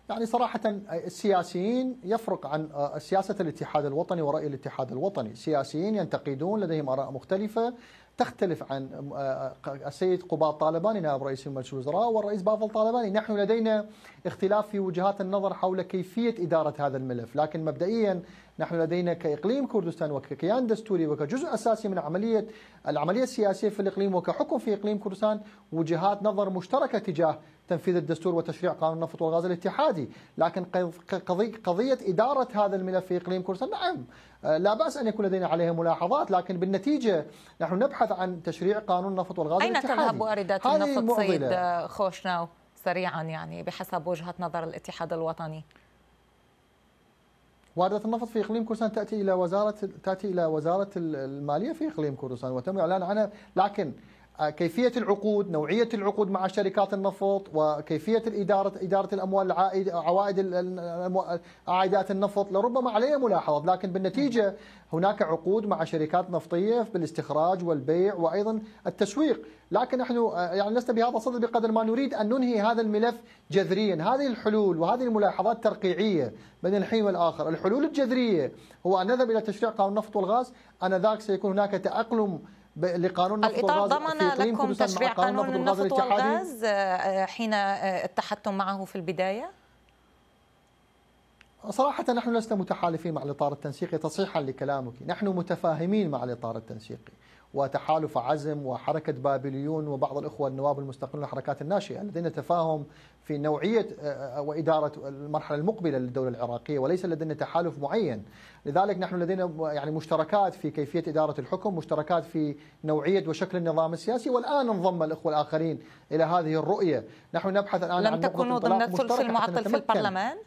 يعني صراحة السياسيين يفرق عن آه، سياسة الاتحاد الوطني ورأي الاتحاد الوطني سياسيين ينتقدون لديهم آراء مختلفة تختلف عن آه، السيد قباط طالباني نائب رئيس مجلس الوزراء والرئيس بافل طالباني نحن لدينا اختلاف في وجهات النظر حول كيفية إدارة هذا الملف لكن مبدئيا نحن لدينا كإقليم كردستان وككيان دستوري وكجزء أساسي من عملية العملية السياسية في الإقليم وكحكم في إقليم كردستان وجهات نظر مشتركة تجاه تنفيذ الدستور وتشريع قانون النفط والغاز الاتحادي لكن قضية إدارة هذا الملف في إقليم كردستان نعم آه، لا بأس أن يكون لدينا عليها ملاحظات لكن بالنتيجة نحن نبحث عن تشريع قانون النفط والغاز أين الاتحادي أين تذهب واردات النفط سيد خوشناو سريعا يعني بحسب وجهة نظر الاتحاد الوطني واردات النفط في إقليم كردستان تأتي إلى وزارة تأتي إلى وزارة المالية في إقليم كردستان وتم اعلان عنها لكن آه، كيفية العقود نوعية العقود مع شركات النفط وكيفية الإدارة إدارة الأموال العائد عوائد عائدات النفط لربما عليها ملاحظة لكن بالنتيجة هناك عقود مع شركات نفطية بالاستخراج والبيع وأيضا التسويق لكن نحن آه، يعني لسنا بهذا الصدد بقدر ما نريد أن ننهي هذا الملف جذريا هذه الحلول وهذه الملاحظات ترقيعية بين الحين والآخر الحلول الجذرية هو أن نذهب إلى تشريع قانون النفط والغاز أنذاك سيكون هناك تأقلم لقانون الاطار ضمن لكم تشريع قانون, قانون النفط والغاز آه، آه، حين اتحدتم آه، معه في البدايه صراحة نحن لسنا متحالفين مع الإطار التنسيقي تصحيحا لكلامك، نحن متفاهمين مع الإطار التنسيقي، وتحالف عزم وحركة بابليون وبعض الإخوة النواب المستقلون الحركات الناشئة لدينا تفاهم في نوعية آه، آه، وإدارة المرحلة المقبلة للدولة العراقية وليس لدينا تحالف معين لذلك نحن لدينا يعني مشتركات في كيفية إدارة الحكم مشتركات في نوعية وشكل النظام السياسي والآن انضم الإخوة الآخرين إلى هذه الرؤية نحن نبحث الآن لم عن تكونوا ضمن الثلث المعطل في البرلمان؟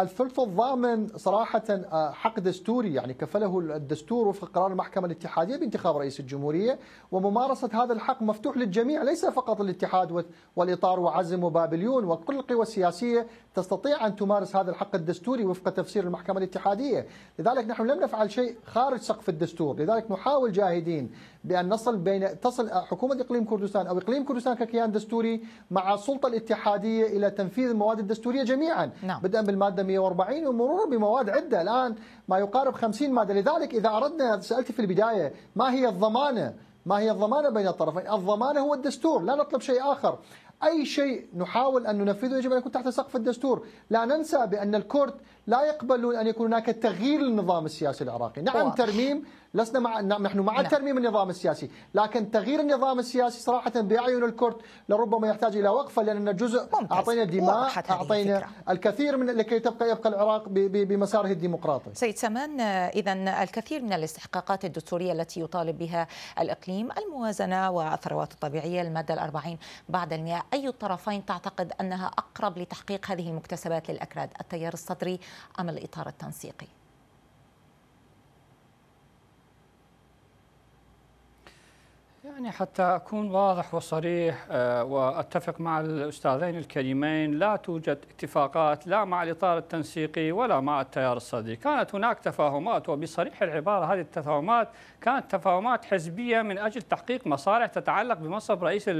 الثلث الضامن صراحة آه، حق دستوري يعني كفله الدستور وفق قرار المحكمة الاتحادية بانتخاب رئيس الجمهورية وممارسة هذا الحق مفتوح للجميع ليس فقط الاتحاد والإطار وعزم وبابليون وكل القوى السياسية تستطيع أن تمارس هذا الحق الدستوري وفق تفسير المحكمة الاتحادية لذلك نحن لم نفعل شيء خارج سقف الدستور لذلك نحاول جاهدين بأن نصل بين تصل حكومة إقليم كردستان أو إقليم كردستان ككيان دستوري مع السلطة الاتحادية إلى تنفيذ المواد الدستورية جميعا نعم. بدءا بالمادة 140 ومرورا بمواد عدة الآن ما يقارب 50 مادة لذلك إذا أردنا سألت في البداية ما هي الضمانة ما هي الضمانة بين الطرفين الضمانة هو الدستور لا نطلب شيء آخر أي شيء نحاول أن ننفذه يجب أن يكون تحت سقف الدستور لا ننسى بأن الكورت لا يقبلون أن يكون هناك تغيير للنظام السياسي العراقي نعم أوه. ترميم لسنا مع نعم، نحن مع نعم. ترميم النظام السياسي لكن تغيير النظام السياسي صراحة بأعين الكرد لربما يحتاج إلى وقفة لأن جزء ممتاز. أعطينا دماء أعطينا الكثير من لكي تبقى يبقى العراق بمساره الديمقراطي سيد سمان إذا الكثير من الاستحقاقات الدستورية التي يطالب بها الإقليم الموازنة والثروات الطبيعية المادة الأربعين بعد المئة أي الطرفين تعتقد أنها أقرب لتحقيق هذه المكتسبات للأكراد التيار الصدري أم الإطار التنسيقي؟ يعني حتى أكون واضح وصريح آه، وأتفق مع الأستاذين الكريمين لا توجد اتفاقات لا مع الإطار التنسيقي ولا مع التيار الصدري كانت هناك تفاهمات وبصريح العبارة هذه التفاهمات كانت تفاهمات حزبية من أجل تحقيق مصالح تتعلق بمنصب رئيس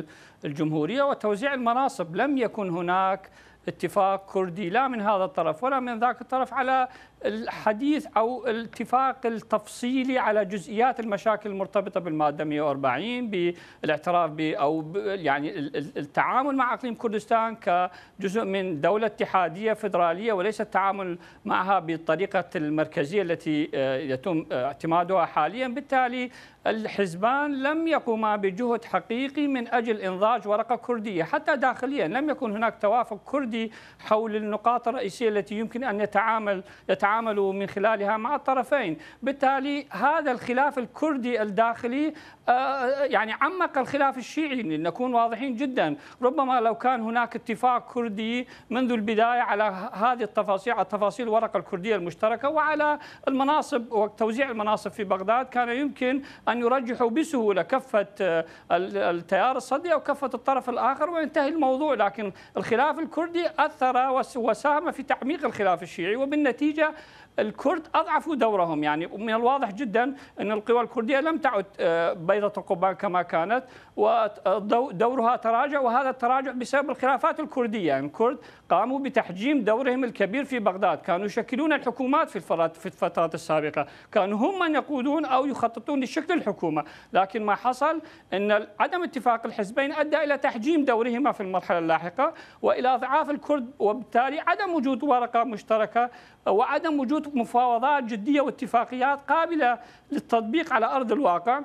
الجمهورية وتوزيع المناصب لم يكن هناك اتفاق كردي لا من هذا الطرف ولا من ذاك الطرف على الحديث او الاتفاق التفصيلي على جزئيات المشاكل المرتبطه بالماده 140 بالاعتراف ب او يعني التعامل مع اقليم كردستان كجزء من دوله اتحاديه فدراليه وليس التعامل معها بالطريقه المركزيه التي آه، يتم اعتمادها حاليا بالتالي الحزبان لم يقوما بجهد حقيقي من اجل انضاج ورقه كرديه حتى داخليا لم يكن هناك توافق كردي حول النقاط الرئيسيه التي يمكن ان يتعامل يتعامل يتعاملوا من خلالها مع الطرفين بالتالي هذا الخلاف الكردي الداخلي آه، آه، يعني عمق الخلاف الشيعي لنكون واضحين جدا ربما لو كان هناك اتفاق كردي منذ البداية على هذه التفاصيل على تفاصيل الورقة الكردية المشتركة وعلى المناصب وتوزيع المناصب في بغداد كان يمكن أن يرجحوا بسهولة كفة آه، التيار الصدي أو كفة الطرف الآخر وينتهي الموضوع لكن الخلاف الكردي أثر وساهم في تعميق الخلاف الشيعي وبالنتيجة الكرد اضعفوا دورهم يعني من الواضح جدا ان القوى الكرديه لم تعد آه، بيضه القبان كما كانت ودورها تراجع وهذا التراجع بسبب الخلافات الكرديه يعني الكرد قاموا بتحجيم دورهم الكبير في بغداد كانوا يشكلون الحكومات في في الفترات السابقه كانوا هم من يقودون او يخططون لشكل الحكومه لكن ما حصل ان عدم اتفاق الحزبين ادى الى تحجيم دورهما في المرحله اللاحقه والى اضعاف الكرد وبالتالي عدم وجود ورقه مشتركه وعدم وجود مفاوضات جدية واتفاقيات قابلة للتطبيق على أرض الواقع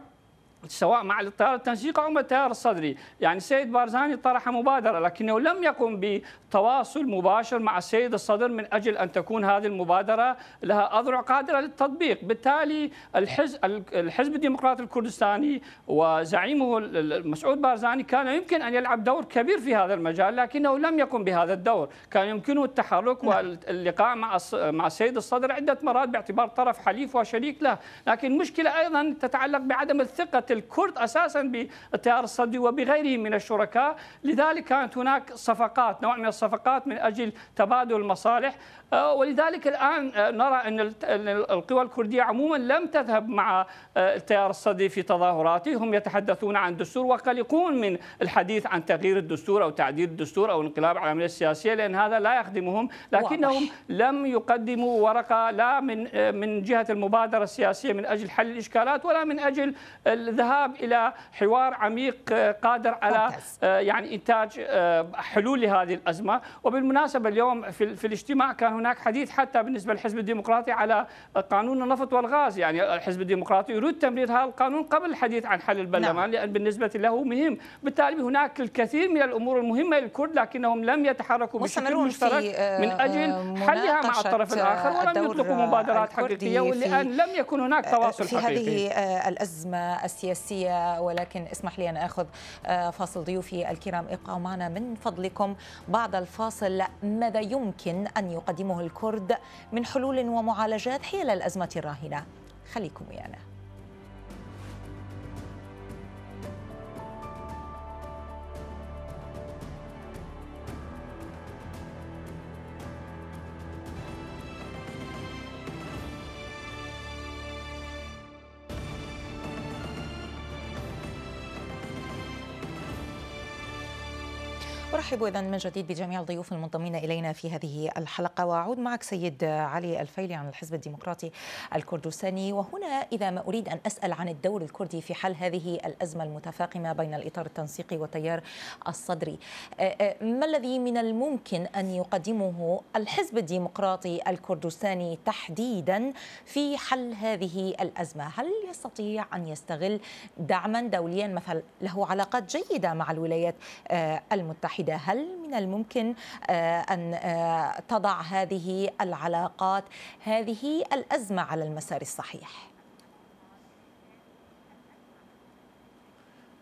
سواء مع التيار التنسيقي أو مع التيار الصدري يعني السيد بارزاني طرح مبادرة لكنه لم يقم بتواصل مباشر مع السيد الصدر من أجل أن تكون هذه المبادرة لها أذرع قادرة للتطبيق بالتالي الحزب, الحزب الديمقراطي الكردستاني وزعيمه مسعود بارزاني كان يمكن أن يلعب دور كبير في هذا المجال لكنه لم يقم بهذا الدور كان يمكنه التحرك نعم. واللقاء مع مع السيد الصدر عدة مرات باعتبار طرف حليف وشريك له لكن مشكلة أيضا تتعلق بعدم الثقة الكرد اساسا بالتيار الصدري وبغيره من الشركاء لذلك كانت هناك صفقات نوع من الصفقات من اجل تبادل المصالح آه، ولذلك الان آه، نرى ان القوى الكرديه عموما لم تذهب مع آه، التيار الصدي في تظاهراته هم يتحدثون عن دستور وقلقون من الحديث عن تغيير الدستور او تعديل الدستور او انقلاب على العمليه السياسيه لان هذا لا يخدمهم لكنهم واضح. لم يقدموا ورقه لا من من جهه المبادره السياسيه من اجل حل الاشكالات ولا من اجل الذهاب الذهاب الى حوار عميق آه، قادر على آه، يعني انتاج آه، حلول لهذه الازمه وبالمناسبه اليوم في, في الاجتماع كان هناك حديث حتى بالنسبه للحزب الديمقراطي على قانون النفط والغاز يعني الحزب الديمقراطي يريد تمرير هذا القانون قبل الحديث عن حل البرلمان نعم. لان بالنسبه له مهم بالتالي هناك الكثير من الامور المهمه للكرد لكنهم لم يتحركوا بشكل مشترك من اجل حلها مع الطرف الاخر ولم يطلقوا مبادرات حقيقيه ولان لم يكن هناك تواصل في حقيقي في هذه الازمه السياسيه السياسية ولكن اسمح لي أن أخذ آه، فاصل ضيوفي الكرام ابقوا معنا من فضلكم بعد الفاصل ماذا يمكن أن يقدمه الكرد من حلول ومعالجات حيال الأزمة الراهنة خليكم ويانا اذا من جديد بجميع الضيوف المنضمين الينا في هذه الحلقه واعود معك سيد علي الفيلي عن الحزب الديمقراطي الكردستاني وهنا اذا ما اريد ان اسال عن الدور الكردي في حل هذه الازمه المتفاقمه بين الاطار التنسيقي والتيار الصدري. أه، أه، ما الذي من الممكن ان يقدمه الحزب الديمقراطي الكردستاني تحديدا في حل هذه الازمه؟ هل يستطيع ان يستغل دعما دوليا مثلا له علاقات جيده مع الولايات أه، المتحده؟ هل من الممكن آه، أن آه، تضع هذه العلاقات هذه الأزمة على المسار الصحيح؟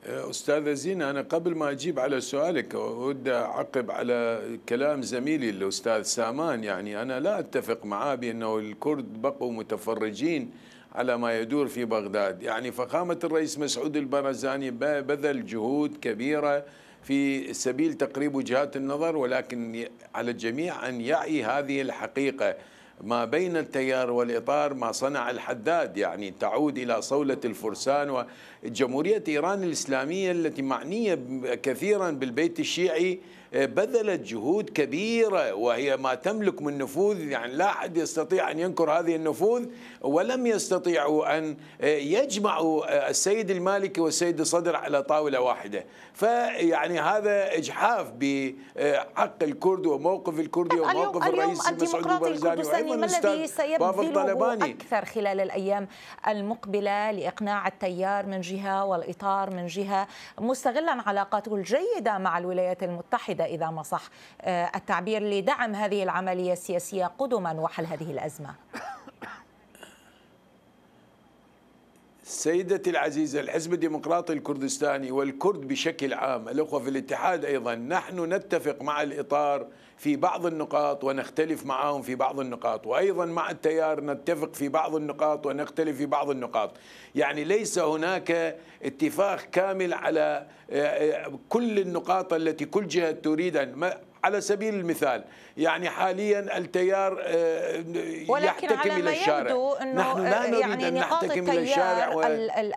آه، أستاذة زينة أنا قبل ما أجيب على سؤالك أود أعقب على كلام زميلي الأستاذ سامان يعني أنا لا أتفق معاه بأنه الكرد بقوا متفرجين على ما يدور في بغداد يعني فخامة الرئيس مسعود البرزاني بذل جهود كبيرة في سبيل تقريب وجهات النظر ولكن على الجميع أن يعي هذه الحقيقة ما بين التيار والإطار ما صنع الحداد يعني تعود إلى صولة الفرسان جمهورية إيران الإسلامية التي معنية كثيرا بالبيت الشيعي آه، بذلت جهود كبيرة وهي ما تملك من نفوذ يعني لا أحد يستطيع أن ينكر هذه النفوذ ولم يستطيعوا أن آه، يجمعوا آه، السيد المالكي والسيد الصدر على طاولة واحدة فيعني هذا إجحاف بحق الكرد وموقف الكردي طيب، وموقف الرئيس مسعود البرزاني وأيضا الأستاذ بابا الطلباني أكثر خلال الأيام المقبلة لإقناع التيار من جهة جهة والإطار من جهة مستغلا علاقاته الجيدة مع الولايات المتحدة إذا ما صح آه، التعبير لدعم هذه العملية السياسية قدما وحل هذه الأزمة سيدتي العزيزة الحزب الديمقراطي الكردستاني والكرد بشكل عام الأخوة في الاتحاد أيضا نحن نتفق مع الإطار في بعض النقاط ونختلف معهم في بعض النقاط وأيضا مع التيار نتفق في بعض النقاط ونختلف في بعض النقاط يعني ليس هناك اتفاق كامل على آه، آه، كل النقاط التي كل جهة تريد أن على سبيل المثال يعني حاليا التيار آه، يحتكم الى الشارع نحن لا نريد يعني ان نحتكم الى الشارع و...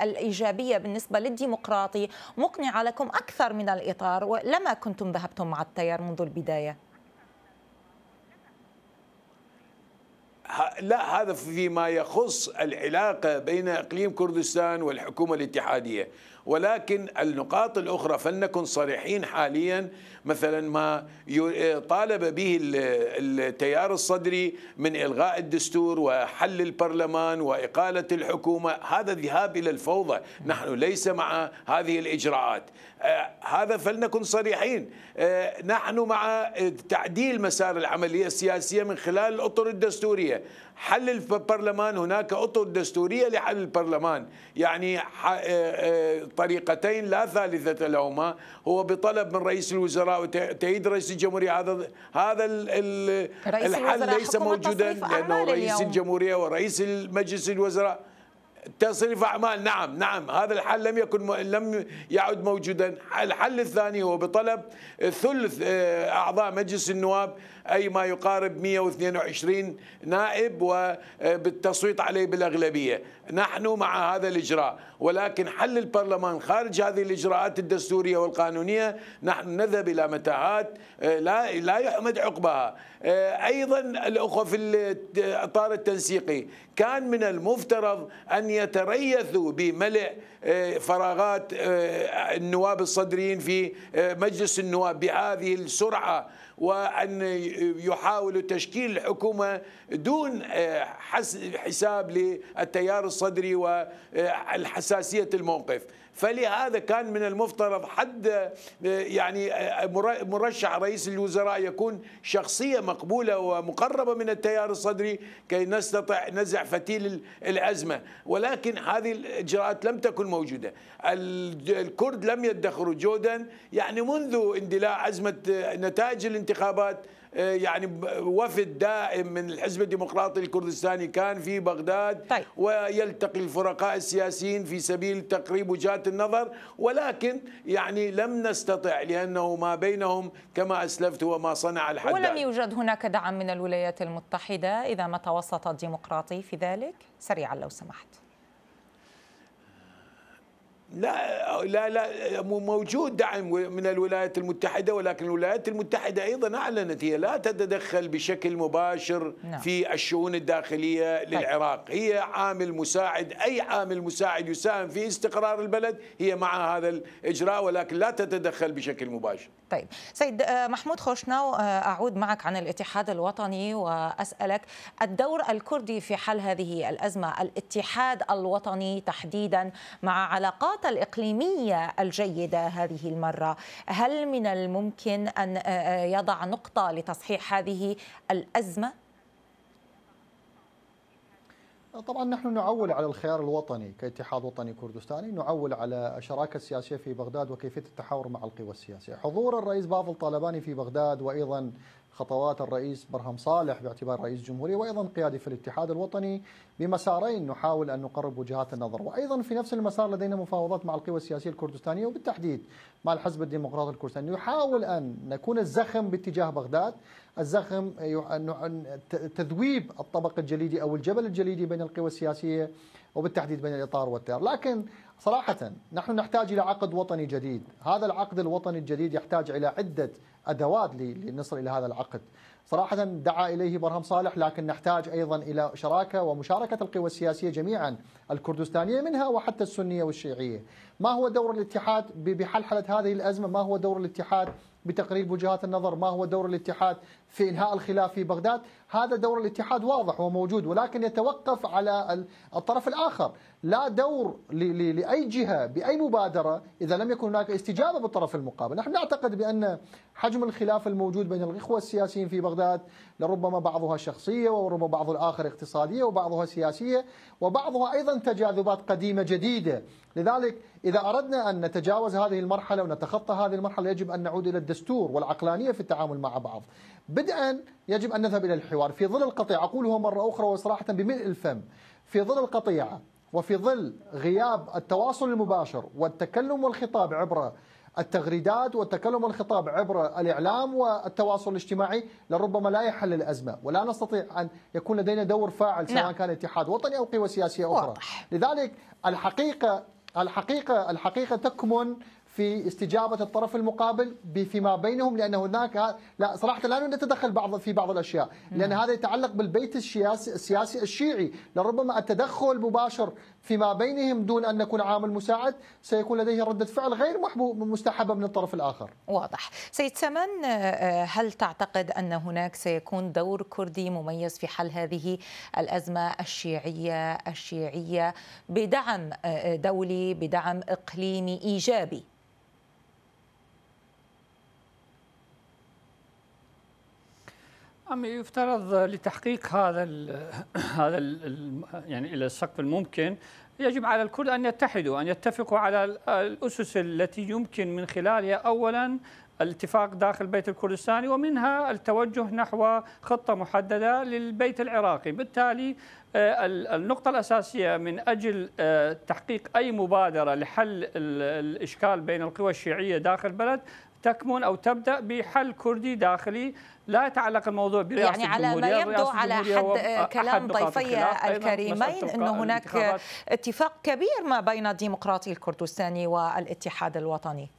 الايجابيه بالنسبه للديمقراطي مقنعه لكم اكثر من الاطار ولما كنتم ذهبتم مع التيار منذ البدايه لا هذا فيما يخص العلاقه بين اقليم كردستان والحكومه الاتحاديه ولكن النقاط الاخرى فلنكن صريحين حاليا مثلا ما طالب به التيار الصدري من الغاء الدستور وحل البرلمان واقاله الحكومه هذا ذهاب الى الفوضى نحن ليس مع هذه الاجراءات آه، هذا فلنكن صريحين آه، نحن مع تعديل مسار العملية السياسية من خلال الأطر الدستورية حل البرلمان هناك أطر دستورية لحل البرلمان يعني آه، طريقتين لا ثالثة لهما هو بطلب من رئيس الوزراء وتأييد رئيس الجمهورية هذا هذا الحل ليس موجودا لأنه رئيس الجمهورية ورئيس مجلس الوزراء تصريف أعمال نعم نعم هذا الحل لم يكن لم يعد موجودا الحل الثاني هو بطلب ثلث آه، أعضاء مجلس النواب أي ما يقارب 122 نائب وبالتصويت آه، عليه بالأغلبية نحن مع هذا الإجراء ولكن حل البرلمان خارج هذه الإجراءات الدستورية والقانونية نحن نذهب إلى متاهات آه، لا لا يحمد عقبها آه، أيضا الأخوة في الإطار التنسيقي كان من المفترض أن يتريثوا بملء آه، فراغات النواب الصدريين في مجلس النواب بهذه السرعة وأن يحاولوا تشكيل الحكومة دون آه، حساب للتيار الصدري والحساسية الموقف فلهذا كان من المفترض حد يعني مرشح رئيس الوزراء يكون شخصية مقبولة ومقربة من التيار الصدري كي نستطع نزع فتيل الأزمة ولكن هذه الإجراءات لم تكن موجودة الكرد لم يدخروا جودا يعني منذ اندلاع أزمة نتائج الانتخابات آه، يعني وفد دائم من الحزب الديمقراطي الكردستاني كان في بغداد طيب. ويلتقي الفرقاء السياسيين في سبيل تقريب وجهات النظر ولكن يعني لم نستطع لأنه ما بينهم كما أسلفت وما صنع الحداد ولم يوجد هناك دعم من الولايات المتحدة إذا ما توسط الديمقراطي في ذلك سريعا لو سمحت لا لا لا موجود دعم من الولايات المتحده ولكن الولايات المتحده ايضا اعلنت هي لا تتدخل بشكل مباشر نعم. في الشؤون الداخليه طيب. للعراق، هي عامل مساعد اي عامل مساعد يساهم في استقرار البلد هي مع هذا الاجراء ولكن لا تتدخل بشكل مباشر. طيب، سيد آه، محمود خوشناو آه، اعود معك عن الاتحاد الوطني واسالك الدور الكردي في حل هذه الازمه، الاتحاد الوطني تحديدا مع علاقات السلطات الإقليمية الجيدة هذه المرة هل من الممكن أن آه، آه، يضع نقطة لتصحيح هذه الأزمة؟ طبعا نحن نعول على الخيار الوطني كاتحاد وطني كردستاني نعول على الشراكة السياسية في بغداد وكيفية التحاور مع القوى السياسية حضور الرئيس بافل طالباني في بغداد وأيضا خطوات الرئيس برهم صالح باعتبار رئيس جمهورية وأيضا قيادي في الاتحاد الوطني بمسارين نحاول أن نقرب وجهات النظر وأيضا في نفس المسار لدينا مفاوضات مع القوى السياسية الكردستانية وبالتحديد مع الحزب الديمقراطي الكردستاني نحاول أن نكون الزخم باتجاه بغداد الزخم تذويب الطبق الجليدي أو الجبل الجليدي بين القوى السياسية وبالتحديد بين الإطار والتيار لكن صراحة نحن نحتاج إلى عقد وطني جديد هذا العقد الوطني الجديد يحتاج إلى عدة أدوات لنصل إلى هذا العقد صراحة دعا إليه برهم صالح لكن نحتاج أيضا إلى شراكة ومشاركة القوى السياسية جميعا الكردستانية منها وحتى السنية والشيعية ما هو دور الاتحاد بحلحلة هذه الأزمة ما هو دور الاتحاد بتقريب وجهات النظر ما هو دور الاتحاد في إنهاء الخلاف في بغداد هذا دور الاتحاد واضح وموجود ولكن يتوقف على الطرف الآخر لا دور لأي جهة بأي مبادرة إذا لم يكن هناك استجابة بالطرف المقابل نحن نعتقد بأن حجم الخلاف الموجود بين الإخوة السياسيين في بغداد لربما بعضها شخصية وربما بعض الآخر اقتصادية وبعضها سياسية وبعضها أيضا تجاذبات قديمة جديدة لذلك إذا أردنا أن نتجاوز هذه المرحلة ونتخطى هذه المرحلة يجب أن نعود إلى الدستور والعقلانية في التعامل مع بعض بدءا يجب أن نذهب إلى الحوار في ظل القطيعة أقولها مرة أخرى وصراحة بملء الفم في ظل القطيعة وفي ظل غياب التواصل المباشر والتكلم والخطاب عبر التغريدات والتكلم والخطاب عبر الإعلام والتواصل الاجتماعي لربما لا يحل الأزمة ولا نستطيع أن يكون لدينا دور فاعل سواء نعم. كان اتحاد وطني أو قوى سياسية أخرى واضح. لذلك الحقيقة الحقيقة الحقيقة تكمن في استجابة الطرف المقابل فيما بينهم لأن هناك لا صراحة لا نتدخل بعض في بعض الأشياء نعم. لأن هذا يتعلق بالبيت السياسي, السياسي الشيعي لربما التدخل مباشر فيما بينهم دون أن نكون عامل مساعد سيكون لديه ردة فعل غير محبوب مستحبة من الطرف الآخر واضح سيد سمن آه، آه، هل تعتقد أن هناك سيكون دور كردي مميز في حل هذه الأزمة الشيعية الشيعية بدعم آه، دولي بدعم إقليمي إيجابي أم يفترض لتحقيق هذا الـ هذا الـ يعني الى السقف الممكن يجب على الكل ان يتحدوا ان يتفقوا على الاسس التي يمكن من خلالها اولا الاتفاق داخل بيت الكردستاني ومنها التوجه نحو خطه محدده للبيت العراقي، بالتالي آه، النقطة الأساسية من أجل آه، تحقيق أي مبادرة لحل الإشكال بين القوى الشيعية داخل البلد تكمن أو تبدأ بحل كردي داخلي لا يتعلق الموضوع برئاسة يعني على ما يبدو علي حد كلام ضيفي الكريمين انه هناك اتفاق كبير ما بين ديمقراطي الكردستاني والاتحاد الوطني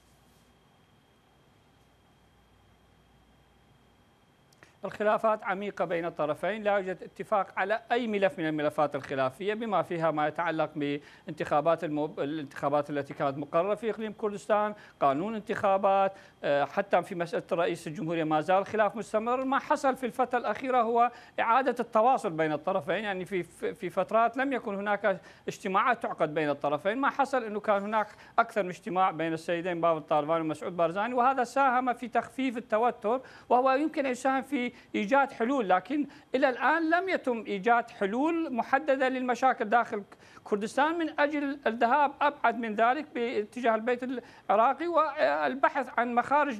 الخلافات عميقة بين الطرفين لا يوجد اتفاق على أي ملف من الملفات الخلافية بما فيها ما يتعلق بانتخابات المب... الانتخابات التي كانت مقررة في إقليم كردستان قانون انتخابات آه، حتى في مسألة رئيس الجمهورية ما زال الخلاف مستمر ما حصل في الفترة الأخيرة هو إعادة التواصل بين الطرفين يعني في في فترات لم يكن هناك اجتماعات تعقد بين الطرفين ما حصل أنه كان هناك أكثر من اجتماع بين السيدين باب الطالبان ومسعود بارزاني وهذا ساهم في تخفيف التوتر وهو يمكن أن يساهم في ايجاد حلول لكن إلى الآن لم يتم إيجاد حلول محددة للمشاكل داخل كردستان من أجل الذهاب أبعد من ذلك باتجاه البيت العراقي والبحث عن مخارج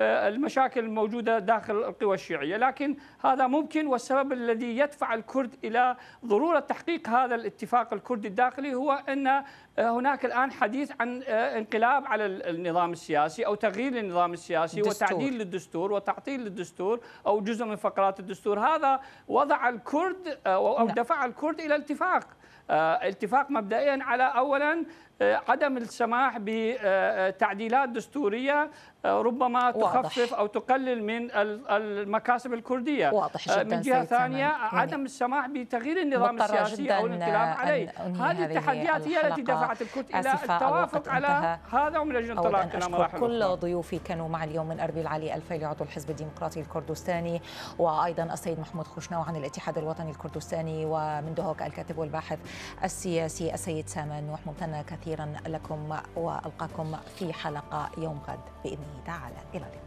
للمشاكل الموجودة داخل القوى الشيعية لكن هذا ممكن والسبب الذي يدفع الكرد إلى ضرورة تحقيق هذا الاتفاق الكردي الداخلي هو أن آه، هناك الان حديث عن آه، انقلاب على النظام السياسي او تغيير النظام السياسي دستور. وتعديل للدستور وتعطيل للدستور او جزء من فقرات الدستور هذا وضع الكرد آه، او نعم. دفع الكرد الى الاتفاق اتفاق مبدئيا على اولا آه، عدم السماح بتعديلات دستورية آه، ربما تخفف واضح. أو تقلل من المكاسب الكردية واضح جدا آه، من جهة ثانية يعني عدم السماح بتغيير النظام السياسي أو الانقلاب عليه هذه التحديات هي التي دفعت الكرد إلى التوافق على هذا ومن أجل انطلاقنا مراحل كل ضيوفي كانوا مع اليوم من أربيل علي الفيلي عضو الحزب الديمقراطي الكردستاني وأيضا السيد محمود خشناو عن الاتحاد الوطني الكردستاني ومن دهوك الكاتب والباحث السياسي السيد سامان نوح ممتنة كثيرا كثيرا لكم والقاكم في حلقه يوم غد باذنه تعالى الى اللقاء